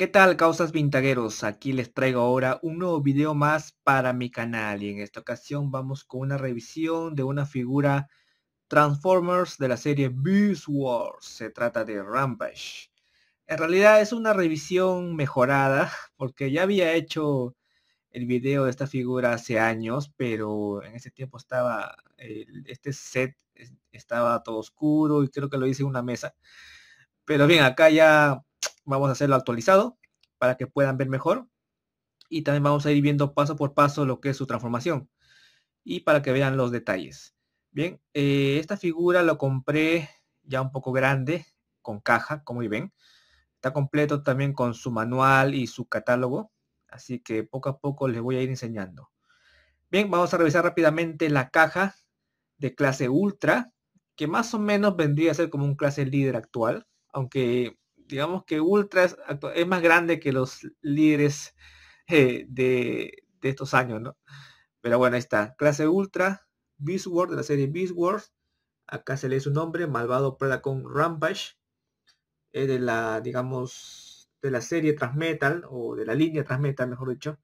¿Qué tal causas vintagueros? Aquí les traigo ahora un nuevo video más para mi canal y en esta ocasión vamos con una revisión de una figura Transformers de la serie Beast Wars. Se trata de Rampage. En realidad es una revisión mejorada porque ya había hecho el video de esta figura hace años, pero en ese tiempo estaba, este set estaba todo oscuro y creo que lo hice en una mesa. Pero bien, acá ya vamos a hacerlo actualizado para que puedan ver mejor. Y también vamos a ir viendo paso por paso lo que es su transformación. Y para que vean los detalles. Bien, eh, esta figura lo compré ya un poco grande, con caja, como ven. Está completo también con su manual y su catálogo. Así que poco a poco les voy a ir enseñando. Bien, vamos a revisar rápidamente la caja de clase Ultra, que más o menos vendría a ser como un clase líder actual, aunque digamos que Ultra es, más grande que los líderes eh, de, estos años, ¿no? Pero bueno, ahí está. Clase Ultra, Beast de la serie Beast World. Acá se lee su nombre, Malvado con Rampage. de la, digamos, de la serie Transmetal, o de la línea Transmetal, mejor dicho.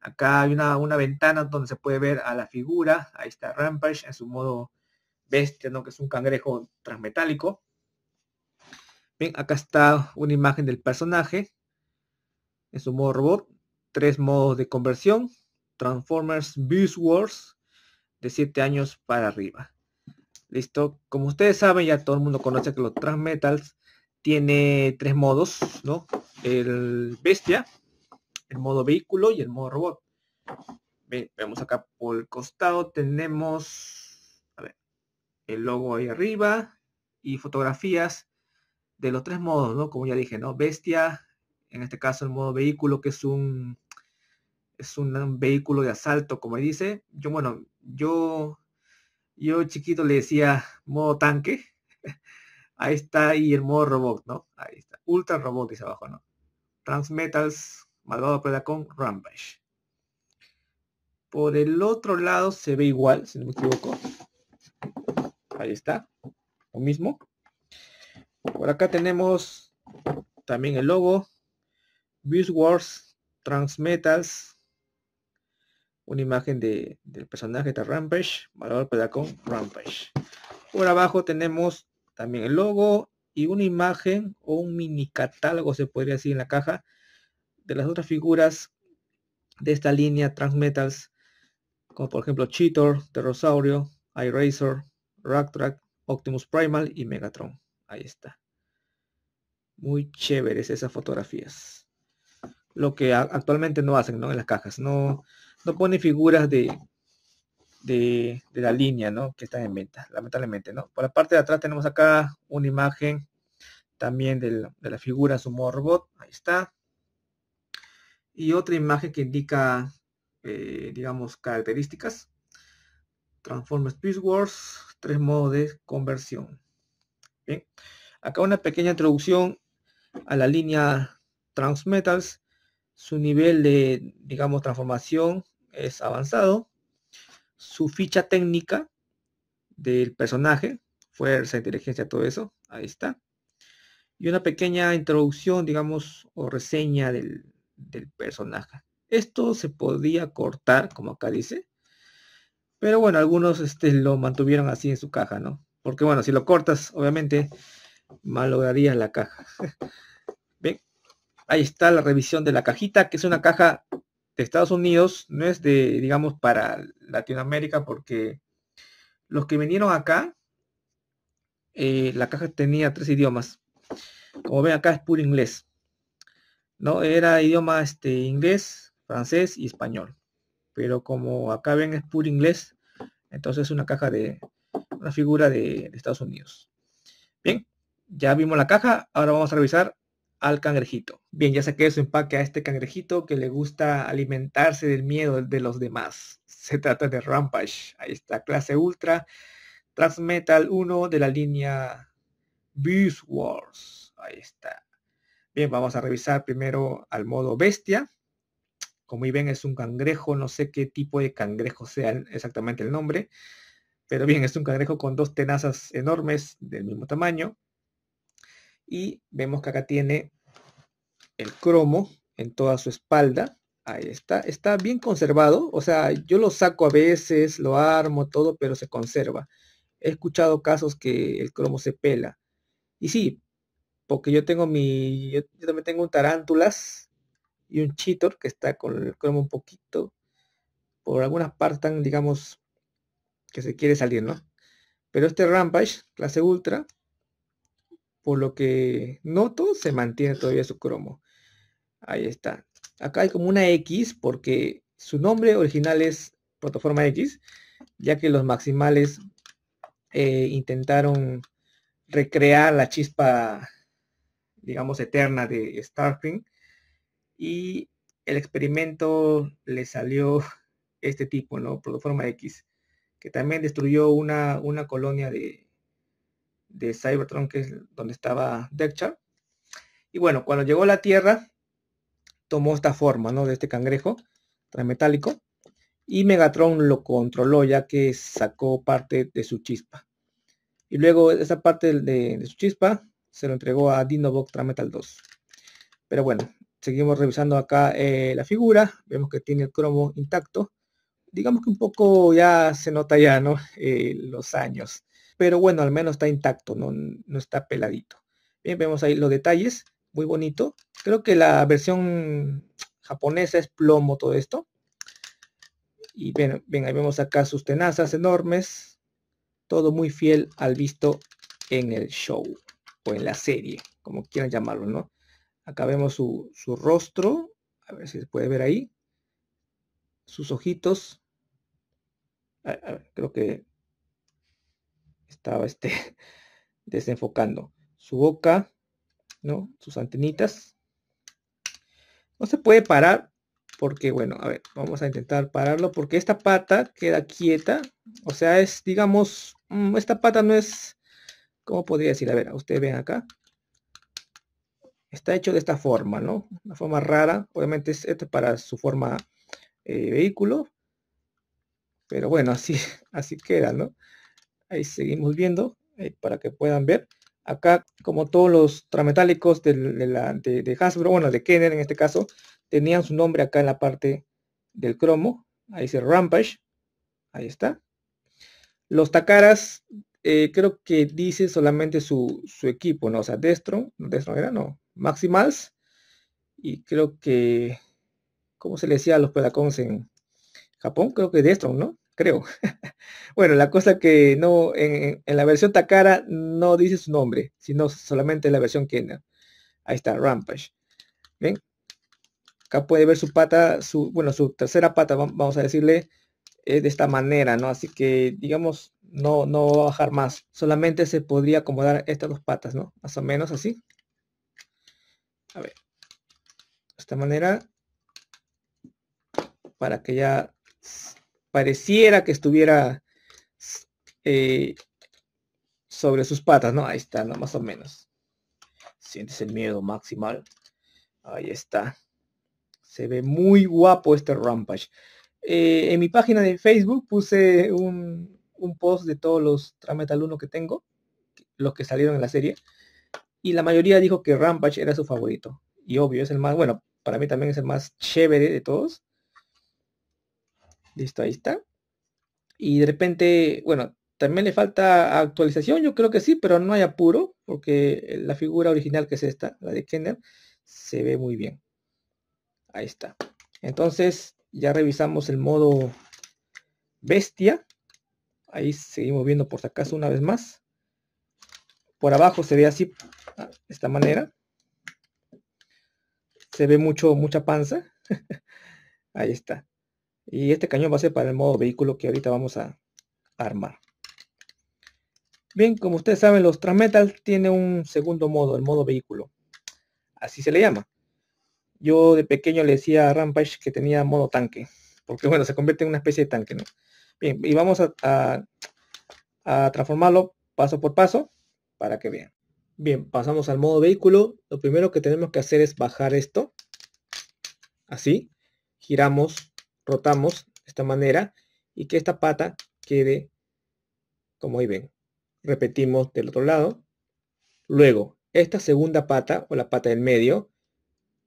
Acá hay una, una ventana donde se puede ver a la figura. Ahí está Rampage en su modo bestia, ¿no? Que es un cangrejo transmetálico. Bien, acá está una imagen del personaje en su modo robot. Tres modos de conversión. Transformers Beast Wars de siete años para arriba. Listo. Como ustedes saben, ya todo el mundo conoce que los Transmetals tiene tres modos, ¿no? El bestia, el modo vehículo y el modo robot. Bien, vemos acá por el costado tenemos a ver, el logo ahí arriba y fotografías de los tres modos, ¿no? Como ya dije, ¿no? Bestia, en este caso el modo vehículo, que es un, es un, vehículo de asalto, como dice. Yo, bueno, yo, yo chiquito le decía modo tanque. Ahí está, y el modo robot, ¿no? Ahí está. Ultra robot dice abajo, ¿no? Transmetals, malvado con Rampage. Por el otro lado se ve igual, si no me equivoco. Ahí está. Lo mismo. Por acá tenemos también el logo. Beast Wars Transmetals. Una imagen del personaje de Rampage. Valor Pedacón Rampage. Por abajo tenemos también el logo y una imagen o un mini catálogo se podría decir en la caja de las otras figuras de esta línea Transmetals, como por ejemplo Cheetor, Terrosaurio, Rack track Optimus Primal y Megatron. Ahí está. Muy chéveres esas fotografías. Lo que actualmente no hacen, ¿no? En las cajas. No, no ponen figuras de, de, la línea, ¿no? Que están en venta, lamentablemente, ¿no? Por la parte de atrás tenemos acá una imagen también de la, figura Sumo Robot. Ahí está. Y otra imagen que indica, eh, digamos, características. Transformers Peace Wars, tres modos de conversión. Bien. Acá una pequeña introducción a la línea Transmetals. Su nivel de, digamos, transformación es avanzado. Su ficha técnica del personaje, fuerza, inteligencia, todo eso. Ahí está. Y una pequeña introducción, digamos, o reseña del, personaje. Esto se podía cortar, como acá dice. Pero bueno, algunos este, lo mantuvieron así en su caja, ¿no? Porque bueno, si lo cortas, obviamente malograrías la caja. ¿Ven? Ahí está la revisión de la cajita, que es una caja de Estados Unidos, no es de, digamos, para Latinoamérica, porque los que vinieron acá, eh, la caja tenía tres idiomas. Como ven acá es puro inglés. No, era idioma este, inglés, francés y español. Pero como acá ven es puro inglés, entonces es una caja de, una figura de, Estados Unidos. Bien, ya vimos la caja, ahora vamos a revisar al cangrejito. Bien, ya saqué su empaque a este cangrejito que le gusta alimentarse del miedo de los demás. Se trata de Rampage. Ahí está, clase ultra, Transmetal 1 de la línea Beast Wars. Ahí está. Bien, vamos a revisar primero al modo bestia. Como ven es un cangrejo, no sé qué tipo de cangrejo sea exactamente el nombre. Pero bien, es un cangrejo con dos tenazas enormes del mismo tamaño. Y vemos que acá tiene el cromo en toda su espalda. Ahí está, está bien conservado. O sea, yo lo saco a veces, lo armo, todo, pero se conserva. He escuchado casos que el cromo se pela. Y sí, porque yo tengo mi, yo, también tengo un tarántulas y un chitor que está con el cromo un poquito. Por algunas partes están, digamos, que se quiere salir, ¿no? Pero este Rampage, clase Ultra, por lo que noto, se mantiene todavía su cromo. Ahí está. Acá hay como una X porque su nombre original es Protoforma X, ya que los maximales eh, intentaron recrear la chispa, digamos, eterna de Starfing. Y el experimento le salió este tipo, ¿no? Protoforma X que también destruyó una, una colonia de, de Cybertron, que es donde estaba Decepticon Y bueno, cuando llegó a la Tierra, tomó esta forma, ¿no? De este cangrejo transmetálico. Y Megatron lo controló ya que sacó parte de su chispa. Y luego esa parte de, su chispa se lo entregó a Dinobox Transmetal 2. Pero bueno, seguimos revisando acá eh, la figura. Vemos que tiene el cromo intacto digamos que un poco ya se nota ya, ¿no? Eh, los años. Pero bueno, al menos está intacto, no, no está peladito. Bien, vemos ahí los detalles, muy bonito. Creo que la versión japonesa es plomo todo esto. Y ven, ven ahí vemos acá sus tenazas enormes. Todo muy fiel al visto en el show o en la serie, como quieran llamarlo, ¿no? Acá vemos su, su rostro, a ver si se puede ver ahí sus ojitos. creo que estaba este desenfocando. Su boca, ¿no? Sus antenitas. No se puede parar porque, bueno, a ver, vamos a intentar pararlo porque esta pata queda quieta. O sea, es, digamos, mm, esta pata no es, ¿cómo podría decir? A ver, ustedes ven acá. Está hecho de esta forma, ¿no? Una forma rara. Obviamente es este, para su forma eh, vehículo. Pero bueno, así, así queda, ¿no? Ahí seguimos viendo eh, para que puedan ver. Acá, como todos los trametálicos de, la, de, Hasbro, bueno, de Kenner en este caso, tenían su nombre acá en la parte del cromo. Ahí dice Rampage. Ahí está. Los Takaras, eh, creo que dice solamente su, su equipo, ¿no? O sea, Destro Destro era, no, Maximals. Y creo que ¿cómo se le decía a los pelacons en Japón? Creo que de Destron, ¿no? Creo. bueno, la cosa que no, en, la versión Takara no dice su nombre, sino solamente la versión Kena. Ahí está, Rampage. Bien. Acá puede ver su pata, su, bueno, su tercera pata, vamos a decirle, es de esta manera, ¿no? Así que, digamos, no, no va a bajar más. Solamente se podría acomodar estas dos patas, ¿no? Más o menos así. A ver. De esta manera para que ya pareciera que estuviera eh, sobre sus patas, ¿no? Ahí está, ¿no? Más o menos. Sientes el miedo maximal. Ahí está. Se ve muy guapo este Rampage. Eh, en mi página de Facebook puse un, un post de todos los Trametal 1 que tengo, los que salieron en la serie, y la mayoría dijo que Rampage era su favorito. Y obvio, es el más, bueno, para mí también es el más chévere de todos. Listo, ahí está. Y de repente, bueno, también le falta actualización, yo creo que sí, pero no hay apuro, porque la figura original que es esta, la de Kenner, se ve muy bien. Ahí está. Entonces, ya revisamos el modo bestia. Ahí seguimos viendo por si acaso una vez más. Por abajo se ve así, de ah, esta manera. Se ve mucho, mucha panza. Ahí está. Y este cañón va a ser para el modo vehículo que ahorita vamos a armar. Bien, como ustedes saben, los Transmetal tiene un segundo modo, el modo vehículo. Así se le llama. Yo de pequeño le decía a Rampage que tenía modo tanque. Porque bueno, se convierte en una especie de tanque, ¿no? Bien, y vamos a, a transformarlo paso por paso para que vean. Bien, pasamos al modo vehículo. Lo primero que tenemos que hacer es bajar esto. Así. Giramos rotamos de esta manera y que esta pata quede como ahí ven. Repetimos del otro lado. Luego, esta segunda pata o la pata del medio,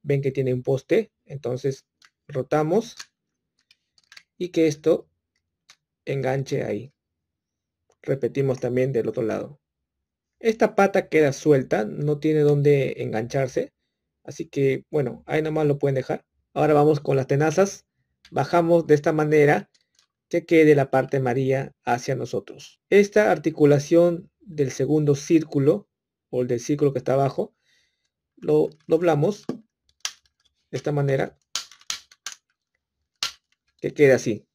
ven que tiene un poste, entonces rotamos y que esto enganche ahí. Repetimos también del otro lado. Esta pata queda suelta, no tiene dónde engancharse, así que bueno, ahí nomás lo pueden dejar. Ahora vamos con las tenazas bajamos de esta manera que quede la parte María hacia nosotros. Esta articulación del segundo círculo o el del círculo que está abajo, lo doblamos de esta manera que quede así.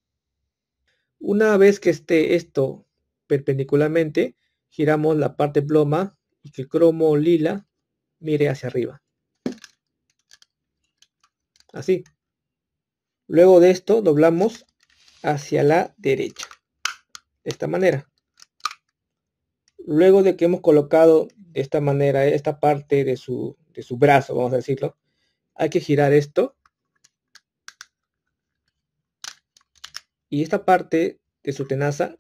Una vez que esté esto perpendicularmente, giramos la parte ploma y que el cromo lila mire hacia arriba. Así. Luego de esto doblamos hacia la derecha. De esta manera. Luego de que hemos colocado de esta manera esta parte de su, brazo, vamos a decirlo, hay que girar esto. Y esta parte de su tenaza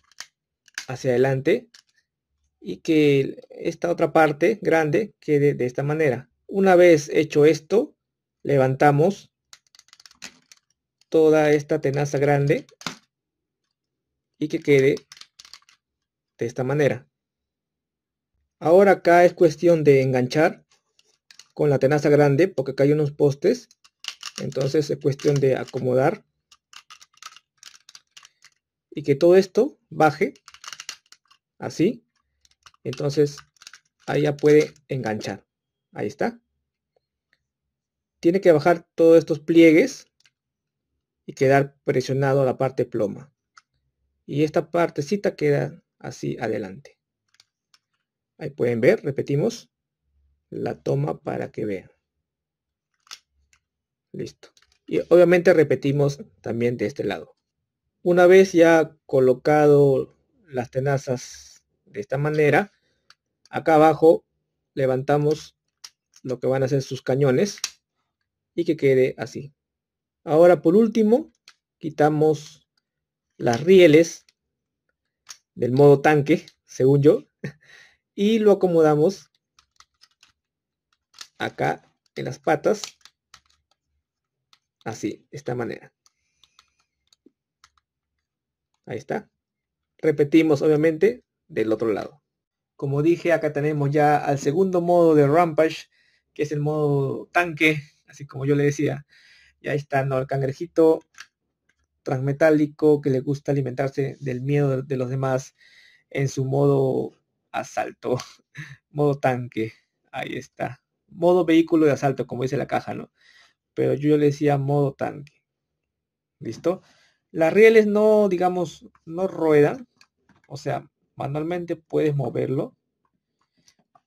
hacia adelante y que esta otra parte grande quede de esta manera. Una vez hecho esto, levantamos toda esta tenaza grande y que quede de esta manera. Ahora acá es cuestión de enganchar con la tenaza grande porque acá hay unos postes. Entonces es cuestión de acomodar y que todo esto baje así. Entonces ahí ya puede enganchar. Ahí está. Tiene que bajar todos estos pliegues y quedar presionado a la parte ploma. Y esta partecita queda así adelante. Ahí pueden ver, repetimos la toma para que vean. Listo. Y obviamente repetimos también de este lado. Una vez ya colocado las tenazas de esta manera, acá abajo levantamos lo que van a ser sus cañones y que quede así. Ahora por último, quitamos las rieles del modo tanque, según yo, y lo acomodamos acá en las patas, así, de esta manera. Ahí está. Repetimos, obviamente, del otro lado. Como dije, acá tenemos ya al segundo modo de Rampage, que es el modo tanque, así como yo le decía ahí está, ¿no? El cangrejito transmetálico que le gusta alimentarse del miedo de los demás en su modo asalto, modo tanque. Ahí está. Modo vehículo de asalto, como dice la caja, ¿no? Pero yo le decía modo tanque. ¿Listo? Las rieles no, digamos, no ruedan. O sea, manualmente puedes moverlo.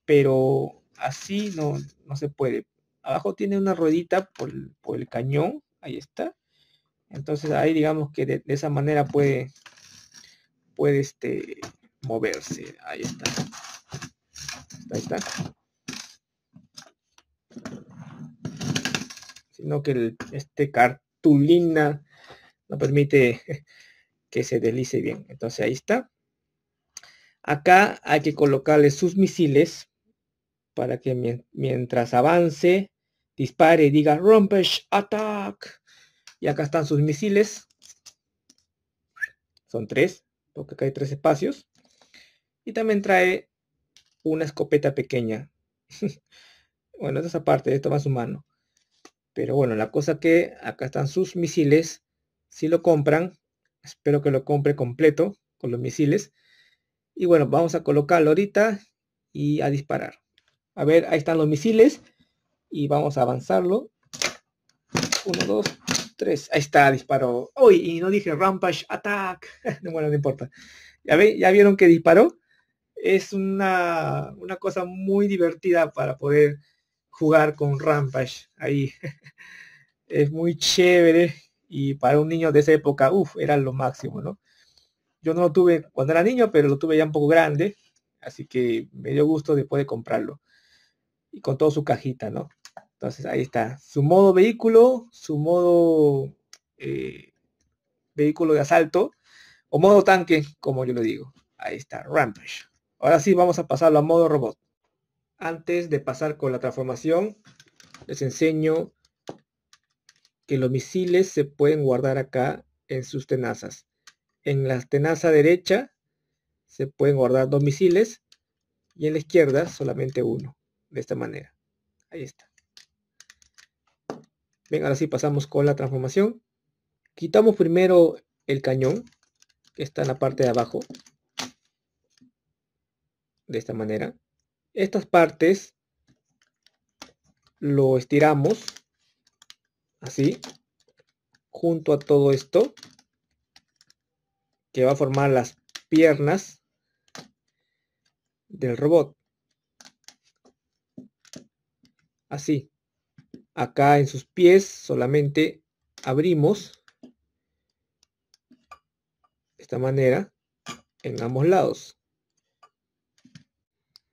Pero así no, no se puede abajo tiene una ruedita por, el cañón, ahí está. Entonces ahí digamos que de, esa manera puede, puede este, moverse, ahí está. Ahí está. Sino que este cartulina no permite que se deslice bien. Entonces ahí está. Acá hay que colocarle sus misiles para que mientras avance, dispare y diga Rumpage Attack. Y acá están sus misiles. Son tres, porque acá hay tres espacios. Y también trae una escopeta pequeña. bueno, esa parte, esto va a su mano. Pero bueno, la cosa que acá están sus misiles. Si lo compran, espero que lo compre completo con los misiles. Y bueno, vamos a colocarlo ahorita y a disparar. A ver, ahí están los misiles. Y vamos a avanzarlo. Uno, dos, tres. Ahí está, disparó. Uy, y no dije Rampage Attack. bueno, no importa. ¿Ya, ¿Ya vieron que disparó? Es una, una cosa muy divertida para poder jugar con Rampage. Ahí. es muy chévere. Y para un niño de esa época, uff, era lo máximo, ¿no? Yo no lo tuve cuando era niño, pero lo tuve ya un poco grande. Así que me dio gusto después de comprarlo y con todo su cajita, ¿no? Entonces ahí está, su modo vehículo, su modo eh, vehículo de asalto o modo tanque, como yo le digo. Ahí está, Rampage. Ahora sí vamos a pasarlo a modo robot. Antes de pasar con la transformación, les enseño que los misiles se pueden guardar acá en sus tenazas. En la tenaza derecha se pueden guardar dos misiles y en la izquierda solamente uno de esta manera. Ahí está. Bien, ahora sí pasamos con la transformación. Quitamos primero el cañón, que está en la parte de abajo. De esta manera. Estas partes lo estiramos así junto a todo esto que va a formar las piernas del robot así. Acá en sus pies solamente abrimos de esta manera en ambos lados.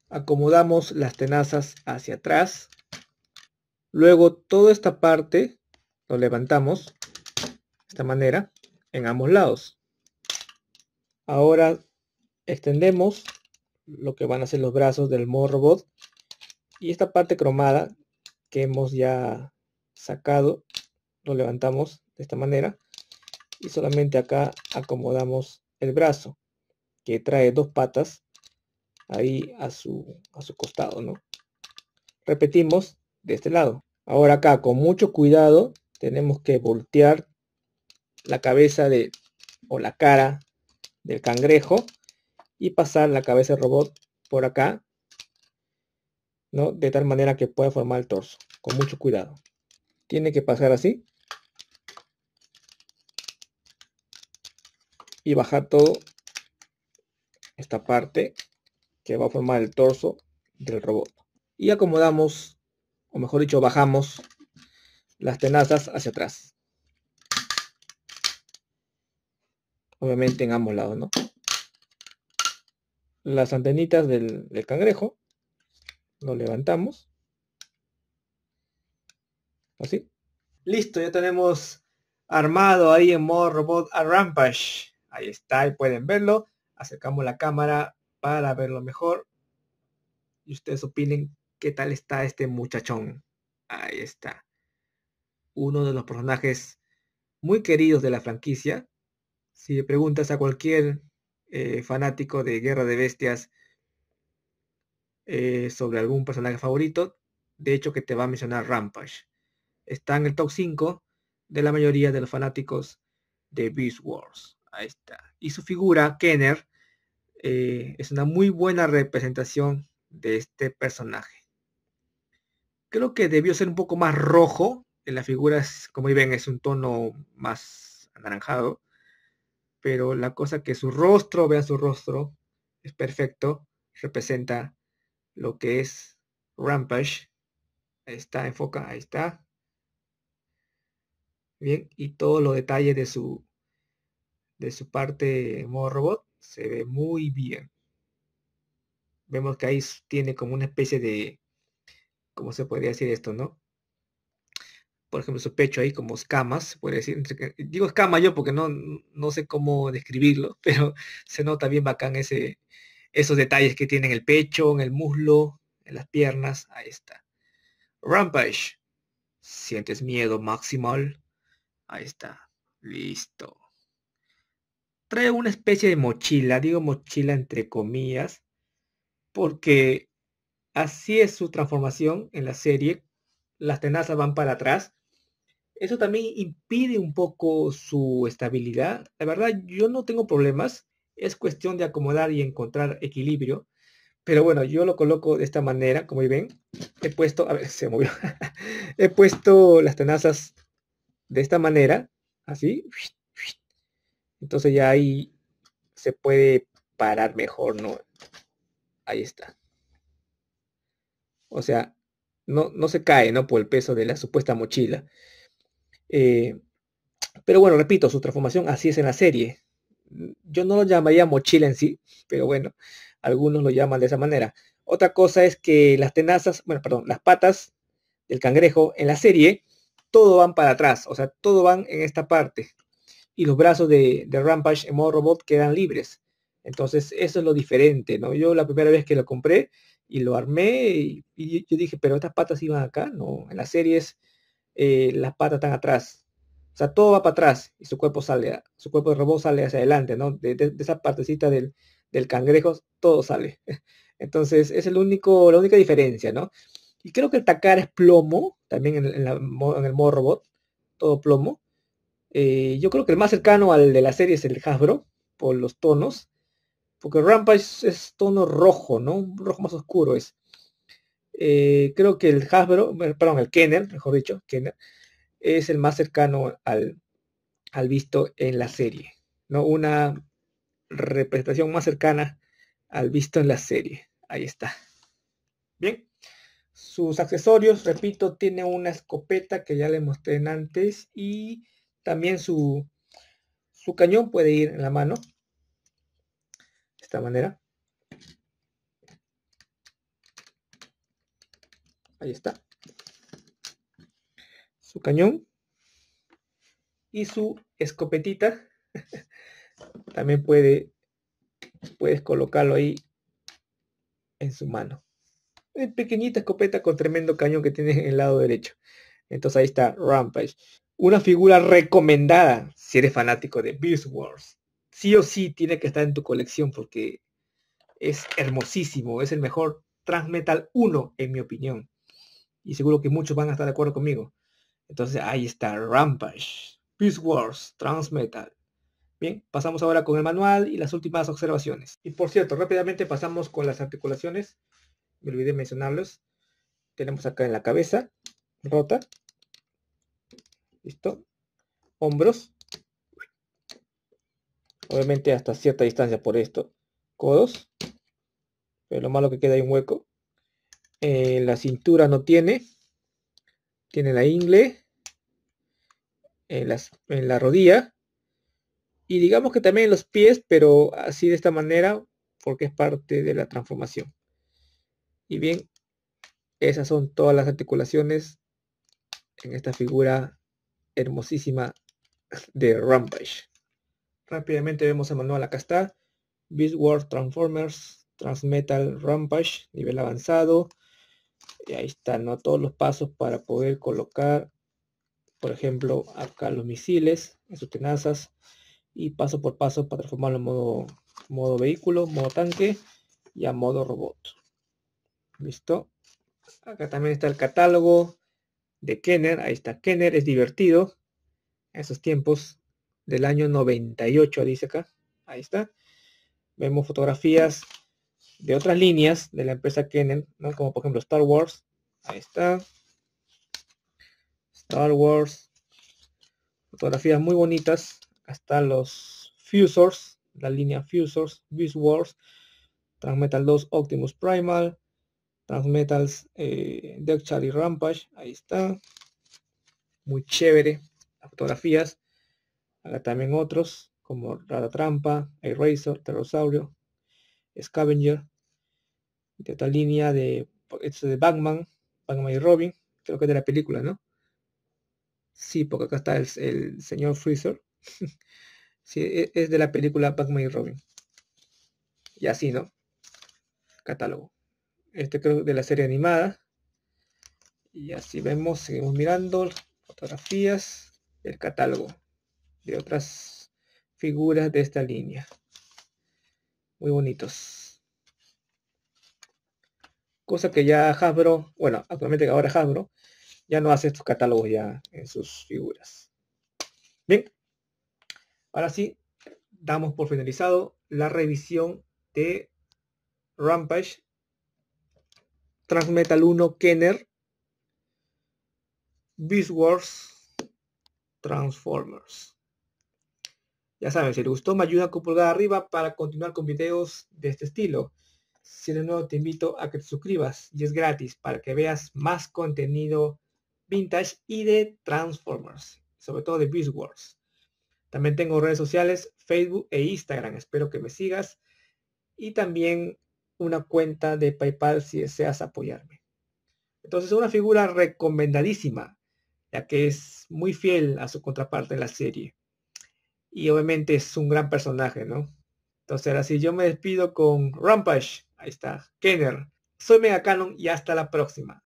Acomodamos las tenazas hacia atrás. Luego toda esta parte lo levantamos de esta manera en ambos lados. Ahora extendemos lo que van a ser los brazos del morrobot y esta parte cromada hemos ya sacado, lo levantamos de esta manera y solamente acá acomodamos el brazo que trae dos patas ahí a su, a su costado, ¿no? Repetimos de este lado. Ahora acá con mucho cuidado tenemos que voltear la cabeza de, o la cara del cangrejo y pasar la cabeza robot por acá de tal manera que pueda formar el torso, con mucho cuidado. Tiene que pasar así. Y bajar todo esta parte que va a formar el torso del robot. Y acomodamos, o mejor dicho, bajamos las tenazas hacia atrás. Obviamente en ambos lados, ¿no? Las antenitas del cangrejo lo levantamos. Así. Listo, ya tenemos armado ahí en modo robot a Rampage. Ahí está, ahí pueden verlo. Acercamos la cámara para verlo mejor. Y ustedes opinen qué tal está este muchachón. Ahí está. Uno de los personajes muy queridos de la franquicia. Si preguntas a cualquier eh, fanático de Guerra de Bestias eh, sobre algún personaje favorito, de hecho que te va a mencionar Rampage. Está en el top 5 de la mayoría de los fanáticos de Beast Wars. Ahí está. Y su figura, Kenner, eh, es una muy buena representación de este personaje. Creo que debió ser un poco más rojo. En la figura, como ven, es un tono más anaranjado. Pero la cosa que su rostro, vean su rostro, es perfecto. Representa lo que es Rampage. está, enfoca, ahí está. Bien, y todos los detalles de su de su parte en modo robot se ve muy bien. Vemos que ahí tiene como una especie de, ¿cómo se podría decir esto, no? Por ejemplo, su pecho ahí como escamas, se puede decir. Digo escama yo porque no, no sé cómo describirlo, pero se nota bien bacán ese, esos detalles que tiene en el pecho, en el muslo, en las piernas. Ahí está. Rampage. ¿Sientes miedo maximal? Ahí está. Listo. Trae una especie de mochila, digo mochila entre comillas, porque así es su transformación en la serie. Las tenazas van para atrás. Eso también impide un poco su estabilidad. La verdad, yo no tengo problemas es cuestión de acomodar y encontrar equilibrio. Pero bueno, yo lo coloco de esta manera, como ven. He puesto, a ver, se movió. He puesto las tenazas de esta manera, así. Entonces ya ahí se puede parar mejor, ¿no? Ahí está. O sea, no, no se cae, ¿no? Por el peso de la supuesta mochila. Eh, pero bueno, repito, su transformación así es en la serie yo no lo llamaría mochila en sí, pero bueno, algunos lo llaman de esa manera. Otra cosa es que las tenazas, bueno, perdón, las patas del cangrejo en la serie, todo van para atrás, o sea, todo van en esta parte. Y los brazos de, Rampage en modo robot quedan libres. Entonces, eso es lo diferente, ¿no? Yo la primera vez que lo compré y lo armé, y, yo dije, pero estas patas iban acá, ¿no? En las series eh, las patas están atrás, o sea, todo va para atrás y su cuerpo sale, su cuerpo de robot sale hacia adelante, ¿no? De, esa partecita del, del, cangrejo, todo sale. Entonces, es el único, la única diferencia, ¿no? Y creo que el Takara es plomo, también en, el modo robot, todo plomo. Eh, yo creo que el más cercano al de la serie es el Hasbro, por los tonos. Porque Rampage es, tono rojo, ¿no? Un rojo más oscuro es. Eh, creo que el Hasbro, perdón, el Kenner, mejor dicho, Kenner, es el más cercano al, visto en la serie, ¿no? Una representación más cercana al visto en la serie. Ahí está. Bien. Sus accesorios, repito, tiene una escopeta que ya le mostré antes y también su, su cañón puede ir en la mano. De esta manera. Ahí está cañón y su escopetita. También puede, puedes colocarlo ahí en su mano. Una pequeñita escopeta con tremendo cañón que tiene en el lado derecho. Entonces ahí está Rampage. Una figura recomendada si eres fanático de Beast Wars. Sí o sí tiene que estar en tu colección porque es hermosísimo. Es el mejor Transmetal 1 en mi opinión. Y seguro que muchos van a estar de acuerdo conmigo. Entonces ahí está Rampage, Peace Wars, Transmetal. Bien, pasamos ahora con el manual y las últimas observaciones. Y por cierto, rápidamente pasamos con las articulaciones. Me olvidé mencionarlos. Tenemos acá en la cabeza, rota. Listo. Hombros. Obviamente hasta cierta distancia por esto. Codos. Pero lo malo que queda hay un hueco. En eh, la cintura no tiene tiene la ingle, en, en la rodilla y digamos que también en los pies, pero así de esta manera porque es parte de la transformación. Y bien, esas son todas las articulaciones en esta figura hermosísima de Rampage. Rápidamente vemos a Manuel acá está. Beast World Transformers, Transmetal Rampage, nivel avanzado, y ahí están ¿no? todos los pasos para poder colocar por ejemplo acá los misiles en sus tenazas y paso por paso para transformarlo en modo modo vehículo modo tanque y a modo robot listo acá también está el catálogo de Kenner ahí está Kenner es divertido en esos tiempos del año 98 dice acá ahí está vemos fotografías de otras líneas de la empresa Kennel, como por ejemplo Star Wars. Ahí está. Star Wars. Fotografías muy bonitas. Hasta los Fusors, la línea Fusors, Beast Wars, Transmetal 2, Optimus Primal, Transmetals, eh, Death y Rampage. Ahí está. Muy chévere. fotografías. Acá también otros como Rara Trampa, Eraser, Pterosaurio, Scavenger, de otra línea de, esto de Batman, Batman y Robin, creo que es de la película, ¿no? Sí, porque acá está el, señor Freezer. sí, e, es de la película Batman y Robin. Y así, ¿no? Catálogo. Este creo de la serie animada. Y así vemos, seguimos mirando fotografías, el catálogo de otras figuras de esta línea muy bonitos. Cosa que ya Hasbro, bueno, actualmente ahora Hasbro ya no hace estos catálogos ya en sus figuras. Bien, ahora sí, damos por finalizado la revisión de Rampage Transmetal 1 Kenner Beast Wars Transformers ya saben, si te gustó me ayuda con pulgar arriba para continuar con videos de este estilo. Si de nuevo te invito a que te suscribas y es gratis para que veas más contenido vintage y de Transformers, sobre todo de Beast Wars. También tengo redes sociales, Facebook e Instagram, espero que me sigas. Y también una cuenta de PayPal si deseas apoyarme. Entonces una figura recomendadísima, ya que es muy fiel a su contraparte en la serie. Y obviamente es un gran personaje, ¿no? Entonces ahora sí, yo me despido con Rampage. Ahí está, Kenner. Soy Canon y hasta la próxima.